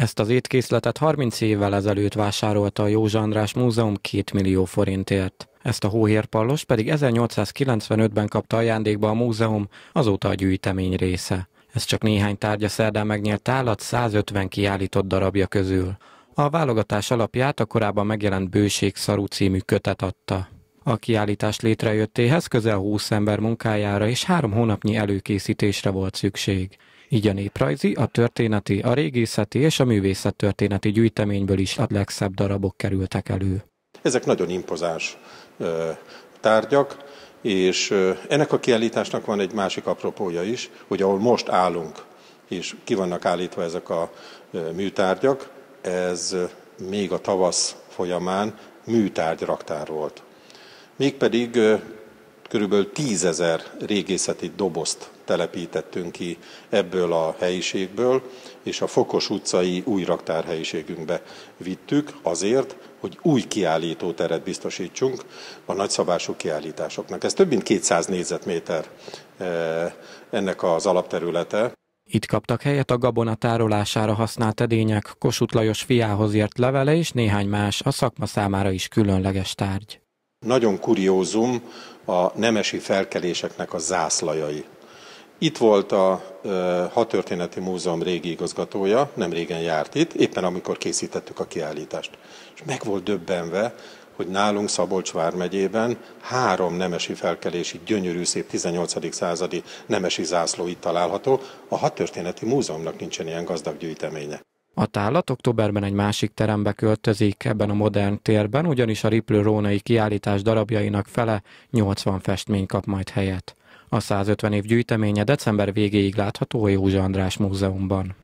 Ezt az étkészletet 30 évvel ezelőtt vásárolta a Józsa András Múzeum 2 millió forintért. Ezt a hóhérpallos pedig 1895-ben kapta ajándékba a múzeum, azóta a gyűjtemény része. Ez csak néhány tárgya szerdán megnyert állat 150 kiállított darabja közül. A válogatás alapját a korábban megjelent Bőség Szarú című kötet adta. A kiállítás létrejöttéhez közel 20 ember munkájára és három hónapnyi előkészítésre volt szükség. Így a néprajzi, a történeti, a régészeti és a művészettörténeti gyűjteményből is a legszebb darabok kerültek elő. Ezek nagyon impozáns tárgyak, és ennek a kiállításnak van egy másik apropója is, hogy ahol most állunk, és ki vannak állítva ezek a műtárgyak, ez még a tavasz folyamán műtárgyraktár volt. Mégpedig körülbelül tízezer régészeti dobozt telepítettünk ki ebből a helyiségből, és a Fokos utcai új raktárhelyiségünkbe vittük azért, hogy új kiállítóteret biztosítsunk a nagyszabású kiállításoknak. Ez több mint 200 négyzetméter eh, ennek az alapterülete. Itt kaptak helyet a gabona tárolására használt edények, Kossuth Lajos fiához ért levele és néhány más, a szakma számára is különleges tárgy. Nagyon kuriózum a nemesi felkeléseknek a zászlajai. Itt volt a Hatörténeti Múzeum régi igazgatója, nem régen járt itt, éppen amikor készítettük a kiállítást. És meg volt döbbenve, hogy nálunk Szabolcs vármegyében három nemesi felkelési, gyönyörű szép 18. századi nemesi zászló itt található. A Hatörténeti Múzeumnak nincsen ilyen gazdag gyűjteménye. A tálat októberben egy másik terembe költözik ebben a modern térben, ugyanis a Riplő Rónai kiállítás darabjainak fele 80 festmény kap majd helyet. A 150 év gyűjteménye december végéig látható a József András Múzeumban.